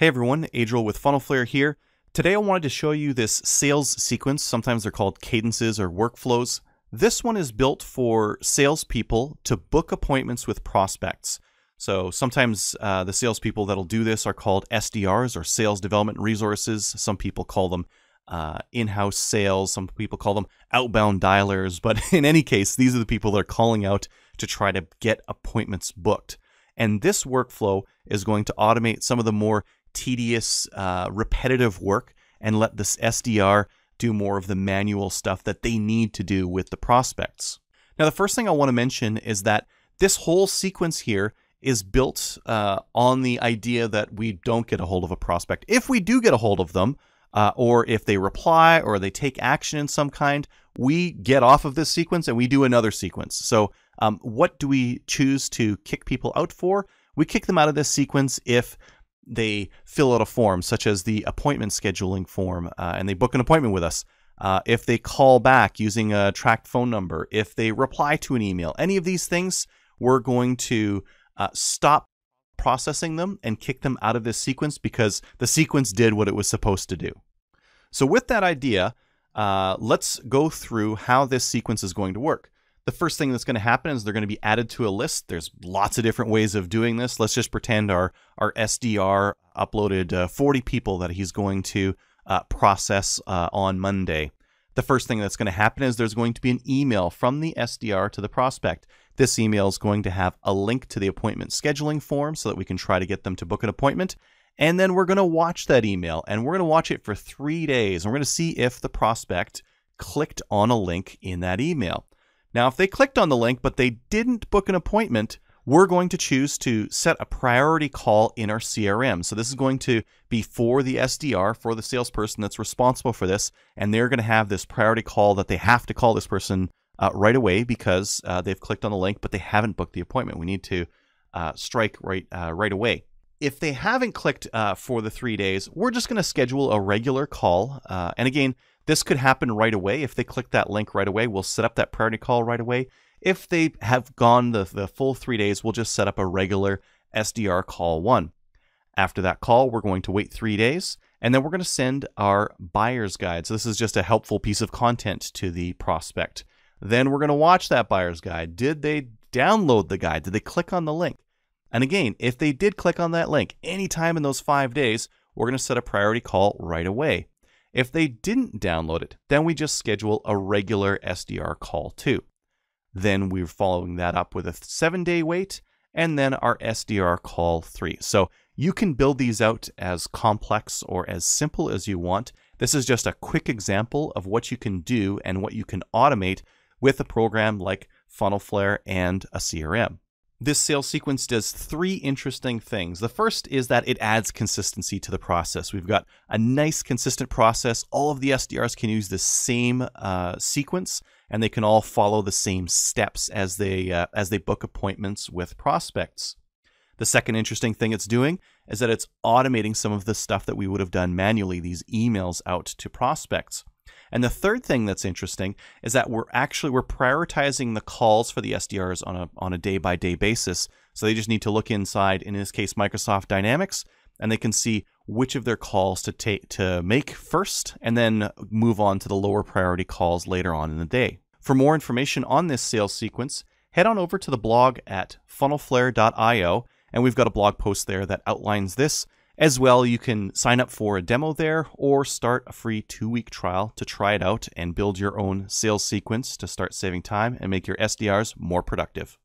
Hey everyone, Adriel with Funnelflare here. Today I wanted to show you this sales sequence, sometimes they're called cadences or workflows. This one is built for salespeople to book appointments with prospects. So sometimes uh, the salespeople that'll do this are called SDRs or sales development resources. Some people call them uh, in-house sales, some people call them outbound dialers, but in any case, these are the people that are calling out to try to get appointments booked. And this workflow is going to automate some of the more tedious, uh, repetitive work and let this SDR do more of the manual stuff that they need to do with the prospects. Now, the first thing I want to mention is that this whole sequence here is built uh, on the idea that we don't get a hold of a prospect. If we do get a hold of them, uh, or if they reply or they take action in some kind, we get off of this sequence and we do another sequence. So, um, what do we choose to kick people out for? We kick them out of this sequence if they fill out a form, such as the appointment scheduling form, uh, and they book an appointment with us. Uh, if they call back using a tracked phone number, if they reply to an email, any of these things, we're going to uh, stop processing them and kick them out of this sequence because the sequence did what it was supposed to do. So, with that idea, uh, let's go through how this sequence is going to work the first thing that's going to happen is they're going to be added to a list. There's lots of different ways of doing this. Let's just pretend our, our SDR uploaded uh, 40 people that he's going to uh, process uh, on Monday. The first thing that's going to happen is there's going to be an email from the SDR to the prospect. This email is going to have a link to the appointment scheduling form so that we can try to get them to book an appointment. And then we're going to watch that email and we're going to watch it for three days. And we're going to see if the prospect clicked on a link in that email. Now, if they clicked on the link but they didn't book an appointment, we're going to choose to set a priority call in our CRM. So this is going to be for the SDR, for the salesperson that's responsible for this, and they're going to have this priority call that they have to call this person uh, right away because uh, they've clicked on the link but they haven't booked the appointment. We need to uh, strike right uh, right away. If they haven't clicked uh, for the three days, we're just going to schedule a regular call. Uh, and again, this could happen right away. If they click that link right away, we'll set up that priority call right away. If they have gone the, the full three days, we'll just set up a regular SDR call one. After that call, we're going to wait three days and then we're going to send our buyer's guide. So this is just a helpful piece of content to the prospect. Then we're going to watch that buyer's guide. Did they download the guide? Did they click on the link? And again, if they did click on that link anytime in those five days, we're going to set a priority call right away. If they didn't download it, then we just schedule a regular SDR call too. Then we're following that up with a seven day wait and then our SDR call three. So you can build these out as complex or as simple as you want. This is just a quick example of what you can do and what you can automate with a program like Funnelflare and a CRM this sales sequence does three interesting things. The first is that it adds consistency to the process. We've got a nice consistent process. All of the SDRs can use the same uh, sequence and they can all follow the same steps as they uh, as they book appointments with prospects. The second interesting thing it's doing is that it's automating some of the stuff that we would have done manually, these emails out to prospects. And the third thing that's interesting is that we're actually we're prioritizing the calls for the SDRs on a on a day by day basis. So they just need to look inside, in this case, Microsoft Dynamics, and they can see which of their calls to take to make first, and then move on to the lower priority calls later on in the day. For more information on this sales sequence, head on over to the blog at funnelflare.io, and we've got a blog post there that outlines this as well, you can sign up for a demo there or start a free two week trial to try it out and build your own sales sequence to start saving time and make your SDRs more productive.